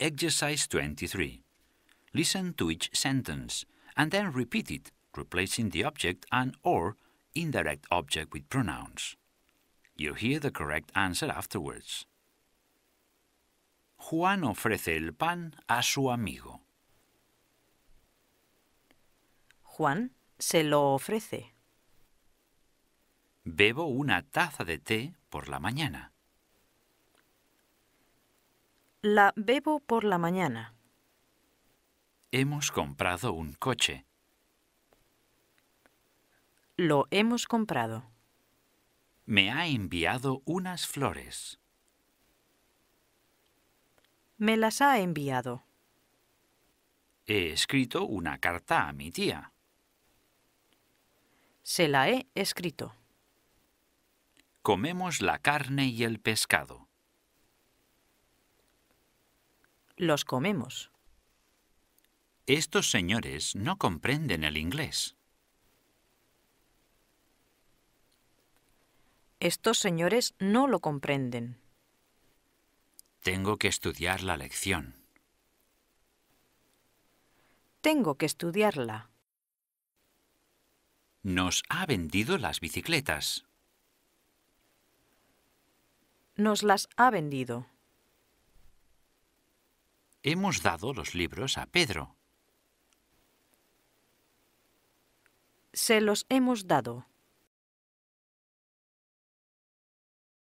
Exercise 23. Listen to each sentence and then repeat it, replacing the object and or indirect object with pronouns. You'll hear the correct answer afterwards. Juan ofrece el pan a su amigo. Juan se lo ofrece. Bebo una taza de té por la mañana. La bebo por la mañana. Hemos comprado un coche. Lo hemos comprado. Me ha enviado unas flores. Me las ha enviado. He escrito una carta a mi tía. Se la he escrito. Comemos la carne y el pescado. los comemos. Estos señores no comprenden el inglés. Estos señores no lo comprenden. Tengo que estudiar la lección. Tengo que estudiarla. Nos ha vendido las bicicletas. Nos las ha vendido hemos dado los libros a Pedro. Se los hemos dado.